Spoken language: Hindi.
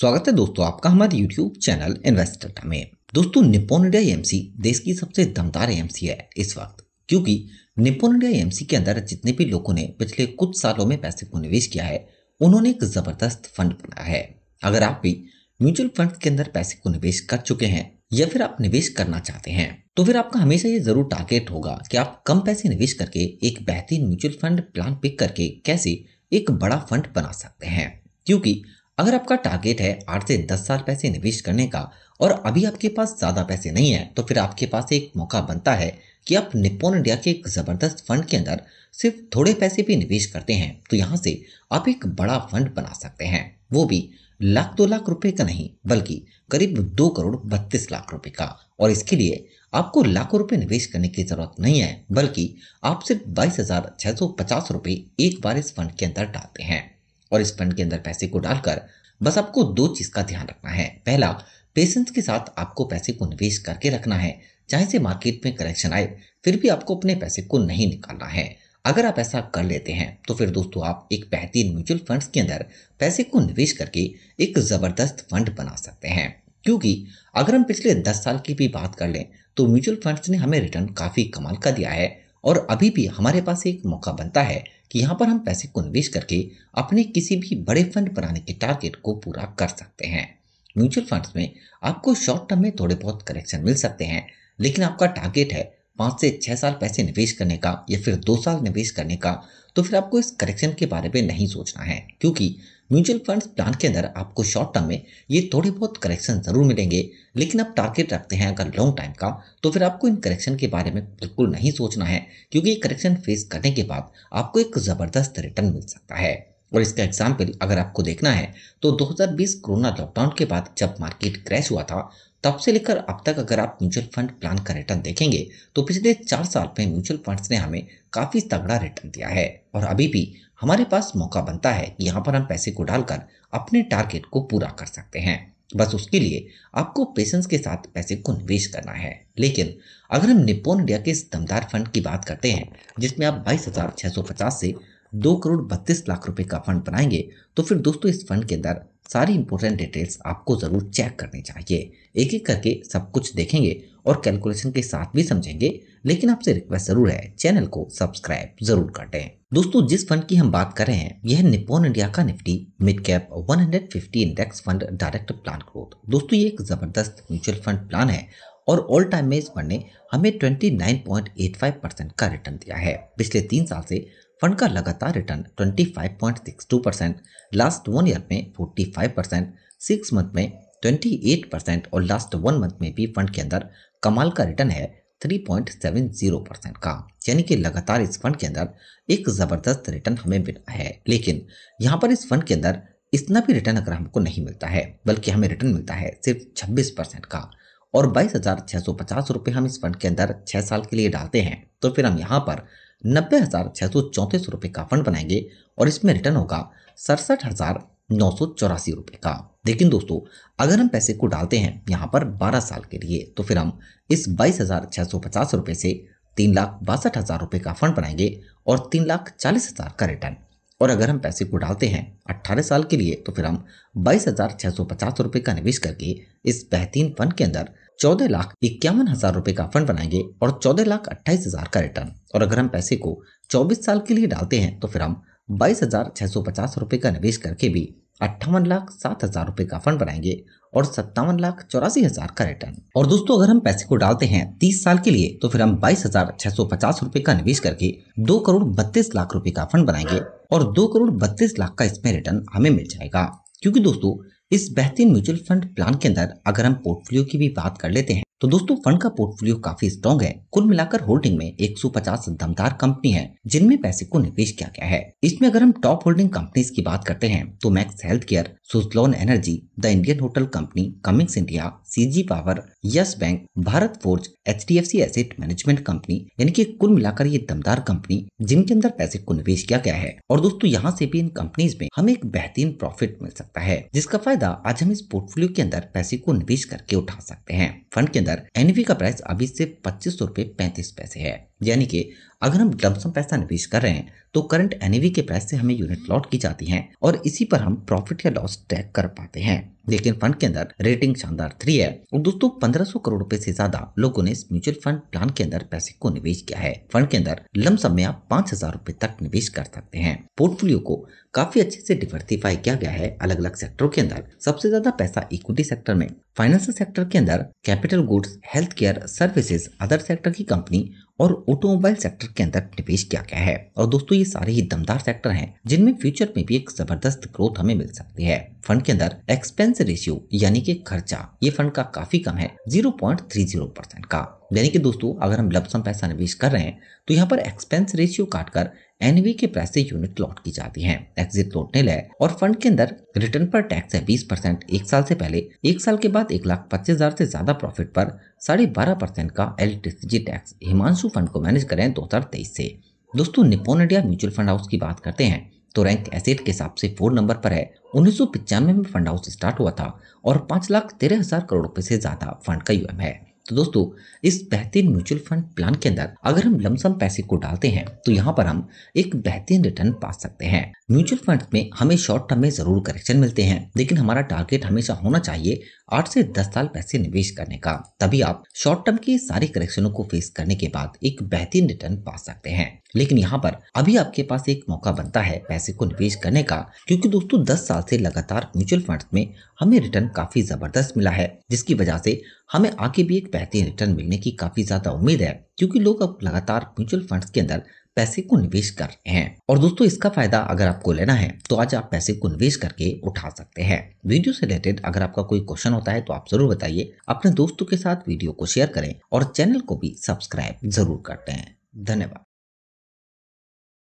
स्वागत है दोस्तों आपका हमारे YouTube चैनल इन्वेस्टर में दोस्तों निपोन इंडिया एमसी देश की सबसे दमदार एमसी है इस वक्त क्योंकि निपोन इंडिया एमसी के अंदर जितने भी लोगों ने पिछले कुछ सालों में पैसे को निवेश किया है उन्होंने एक जबरदस्त फंड बनाया है अगर आप भी म्यूचुअल फंड के अंदर पैसे को निवेश कर चुके हैं या फिर आप निवेश करना चाहते हैं तो फिर आपका हमेशा ये जरूर टारगेट होगा कि आप कम पैसे निवेश करके एक बेहतरीन म्यूचुअल फंड प्लान पिक करके कैसे एक बड़ा फंड बना सकते हैं क्योंकि अगर आपका टारगेट है आठ से दस साल पैसे निवेश करने का और अभी आपके पास ज़्यादा पैसे नहीं है तो फिर आपके पास एक मौका बनता है कि आप निपोन इंडिया के एक ज़बरदस्त फंड के अंदर सिर्फ थोड़े पैसे भी निवेश करते हैं तो यहाँ से आप एक बड़ा फंड बना सकते हैं वो भी लाख दो लाख रुपए का नहीं बल्कि करीब दो करोड़ बत्तीस लाख रुपए का और इसके लिए आपको लाखों रुपए निवेश करने की जरूरत नहीं है बल्कि आप सिर्फ बाईस हजार छह सौ पचास रुपए एक बार इस फंड के अंदर डालते हैं और इस फंड के अंदर पैसे को डालकर बस आपको दो चीज का ध्यान रखना है पहला पेशेंस के साथ आपको पैसे को निवेश करके रखना है चाहे से मार्केट में करेक्शन आए फिर भी आपको अपने पैसे को नहीं निकालना है अगर आप ऐसा कर लेते हैं तो फिर दोस्तों आप एक बेहतरीन म्यूचुअल फंड्स के अंदर पैसे को निवेश करके एक ज़बरदस्त फंड बना सकते हैं क्योंकि अगर हम पिछले 10 साल की भी बात कर लें तो म्यूचुअल फंड्स ने हमें रिटर्न काफ़ी कमाल का दिया है और अभी भी हमारे पास एक मौका बनता है कि यहाँ पर हम पैसे को निवेश करके अपने किसी भी बड़े फंड बनाने के टारगेट को पूरा कर सकते हैं म्यूचुअल फंड्स में आपको शॉर्ट टर्म में थोड़े बहुत करेक्शन मिल सकते हैं लेकिन आपका टारगेट है पाँच से छः साल पैसे निवेश करने का या फिर दो साल निवेश करने का तो फिर आपको इस करेक्शन के बारे में नहीं सोचना है क्योंकि म्यूचुअल फंड प्लान के अंदर आपको शॉर्ट टर्म में ये थोड़े बहुत करेक्शन ज़रूर मिलेंगे लेकिन आप टारगेट रखते हैं अगर लॉन्ग टाइम का तो फिर आपको इन करेक्शन के बारे में बिल्कुल नहीं सोचना है क्योंकि ये करेक्शन फेस करने के बाद आपको एक ज़बरदस्त रिटर्न मिल सकता है और इसका एग्जाम्पल अगर आपको देखना है तो 2020 कोरोना लॉकडाउन के बाद जब मार्केट क्रैश हुआ था तब से लेकर अब तक अगर आप म्यूचुअल फंड प्लान का रिटर्न देखेंगे तो पिछले चार साल में म्यूचुअल फंड्स ने हमें काफ़ी तगड़ा रिटर्न दिया है और अभी भी हमारे पास मौका बनता है कि यहाँ पर हम पैसे को डालकर अपने टारगेट को पूरा कर सकते हैं बस उसके लिए आपको पेशेंस के साथ पैसे को निवेश करना है लेकिन अगर हम निपोन इंडिया के इस दमदार फंड की बात करते हैं जिसमें आप बाईस से दो करोड़ बत्तीस लाख रुपए का फंड बनाएंगे तो फिर दोस्तों इस फंड के अंदर सारी इंपॉर्टेंट डिटेल्स आपको ज़रूर चेक करनी चाहिए एक एक करके सब कुछ देखेंगे और कैलकुलेशन के साथ भी समझेंगे लेकिन आपसे रिक्वेस्ट ज़रूर है चैनल को सब्सक्राइब ज़रूर कर दें दोस्तों जिस फंड की हम बात कर रहे हैं यह निपोन इंडिया का Nifty mid cap 150 index fund direct plan growth दोस्तों ये एक ज़बरदस्त म्यूचुअल फंड प्लान है और ऑल टाइम में इस फंड ने हमें 29.85 परसेंट का रिटर्न दिया है पिछले तीन साल से फंड का लगातार return 25.62 percent last one year में 45 परसेंट सिक्स मंथ में 28 परसेंट और लास्ट वन मंथ में भी फंड के अंदर कमाल का रिटर्न है 3.70 परसेंट का यानी कि लगातार इस फंड के अंदर एक ज़बरदस्त रिटर्न हमें मिला है लेकिन यहाँ पर इस फंड के अंदर इतना भी रिटर्न अगर हमको नहीं मिलता है बल्कि हमें रिटर्न मिलता है सिर्फ छब्बीस परसेंट का और बाईस हज़ार छः सौ पचास रुपये हम इस फंड के अंदर छः साल के लिए डालते हैं तो फिर हम यहाँ पर नब्बे हज़ार छः सौ चौंतीस रुपये का फंड बनाएंगे और इसमें रिटर्न होगा सड़सठ हज़ार नौ सौ चौरासी रुपये का लेकिन दोस्तों अगर हम पैसे को डालते हैं यहाँ पर बारह साल के लिए तो फिर हम इस बाईस हज़ार छः सौ पचास रुपये से तीन लाख बासठ हज़ार रुपये का फंड बनाएंगे और तीन लाख चालीस हज़ार का रिटर्न और अगर हम पैसे को डालते हैं अट्ठारह साल के लिए तो फिर हम बाईस हज़ार छः सौ पचास रुपये का निवेश करके इस बेहतरीन फंड के अंदर चौदह लाख इक्यावन हजार रुपए का फंड बनाएंगे और चौदह लाख अट्ठाईस हजार का रिटर्न और अगर हम पैसे को चौबीस साल के लिए डालते हैं तो फिर हम बाईस हजार छह सौ पचास रुपए का निवेश करके भी अट्ठावन लाख सात हजार रुपए का फंड बनाएंगे और सत्तावन लाख चौरासी हजार का रिटर्न और दोस्तों अगर हम पैसे को डालते हैं तीस साल के लिए तो फिर हम बाईस हजार छह सौ पचास रूपए का निवेश करके दो करोड़ बत्तीस लाख रूपए का फंड बनाएंगे और दो करोड़ बत्तीस लाख का इसमें रिटर्न हमें मिल जाएगा क्योंकि दोस्तों इस बेहतरीन म्यूचुअल फंड प्लान के अंदर अगर हम पोर्टफोलियो की भी बात कर लेते हैं तो दोस्तों फंड का पोर्टफोलियो काफी स्ट्रॉन्ग है कुल मिलाकर होल्डिंग में 150 दमदार कंपनी है जिनमें पैसे को निवेश किया गया है इसमें अगर हम टॉप होल्डिंग कंपनीज की बात करते हैं तो Max Healthcare Suzlon Energy the Indian hotel company Cummins India CG Power Yes Bank Bharat Forge H D asset management company यानी कि कुल मिलाकर ये दमदार कंपनी जिनके अंदर पैसे को निवेश किया गया है और दोस्तों यहाँ से भी इन कंपनीज में हमें एक बेहतरीन प्रॉफिट मिल सकता है जिसका फायदा आज हम इस पोर्टफोलियो के अंदर पैसे को निवेश करके उठा सकते हैं फंड के अंदर एनवी का प्राइस अभी से पच्चीस सौ रूपए पैंतीस पैसे है यानी कि अगर हम लमसम पैसा निवेश कर रहे हैं तो करंट एन के प्राइस से हमें यूनिट लॉट की जाती है और इसी पर हम प्रॉफिट या लॉस ट्रैक कर पाते हैं लेकिन फंड के अंदर रेटिंग शानदार थ्री है और दोस्तों 1500 करोड़ रुपए से ज्यादा लोगों ने इस म्यूचुअल फंड प्लान के अंदर पैसे को निवेश किया है फंड के अंदर लमसम में आप पाँच हजार रूपए तक निवेश कर सकते हैं पोर्टफोलियो को काफी अच्छे से डिवर्सिफाई किया गया है अलग अलग सेक्टरों के अंदर सबसे ज्यादा पैसा इक्विटी सेक्टर में फाइनेंशियल सेक्टर के अंदर capital goods health care services other sector की कंपनी और ऑटोमोबाइल सेक्टर के अंदर निवेश किया गया है और दोस्तों ये सारे ही दमदार सेक्टर हैं जिनमें फ्यूचर में भी एक जबरदस्त ग्रोथ हमें मिल सकती है फंड के अंदर एक्सपेंस रेशियो यानी कि खर्चा ये फंड का काफी कम है 0.30 परसेंट का यानी कि दोस्तों अगर हम लपसम पैसा निवेश कर रहे हैं तो यहाँ पर एक्सपेंस रेशियो काट कर एनवी के पैसे यूनिट लौट की जाती है एग्जिट लौटने लय और फंड के अंदर रिटर्न पर टैक्स है बीस परसेंट एक साल से पहले एक साल के बाद एक लाख पच्चीस हजार से ज्यादा प्रॉफिट पर साढ़े बारह परसेंट का इलेक्ट्रिसिटी टैक्स हिमांशु फंड को मैनेज करें दो हजार तेईस से दोस्तों Nippon India mutual fund house की बात करते हैं तो रैंक एसेट के हिसाब से फोर नंबर पर है उन्नीस में फंड हाउस स्टार्ट हुआ था और पाँच लाख तेरह हजार करोड़ रुपये से ज़्यादा फंड का यूएम है तो दोस्तों इस बेहतरीन म्यूचुअल फंड प्लान के अंदर अगर हम लमसम पैसे को डालते हैं तो यहाँ पर हम एक बेहतरीन रिटर्न पा सकते हैं म्यूचुअल फंड में हमें शॉर्ट टर्म में जरूर करेक्शन मिलते हैं लेकिन हमारा टारगेट हमेशा होना चाहिए आठ से दस साल पैसे निवेश करने का तभी आप शॉर्ट टर्म के सारे करेक्शनों को फेस करने के बाद एक बेहतरीन रिटर्न पा सकते हैं लेकिन यहाँ पर अभी आपके पास एक मौका बनता है पैसे को निवेश करने का क्योंकि दोस्तों 10 साल से लगातार म्यूचुअल फंड्स में हमें रिटर्न काफी जबरदस्त मिला है जिसकी वजह से हमें आगे भी एक बेहतरीन रिटर्न मिलने की काफी ज्यादा उम्मीद है क्योंकि लोग अब लगातार म्यूचुअल फंड्स के अंदर पैसे को निवेश कर रहे हैं और दोस्तों इसका फायदा अगर आपको लेना है तो आज आप पैसे को निवेश करके उठा सकते हैं वीडियो से रिलेटेड अगर आपका कोई क्वेश्चन होता है तो आप जरूर बताइए अपने दोस्तों के साथ वीडियो को शेयर करें और चैनल को भी सब्सक्राइब जरूर करते हैं धन्यवाद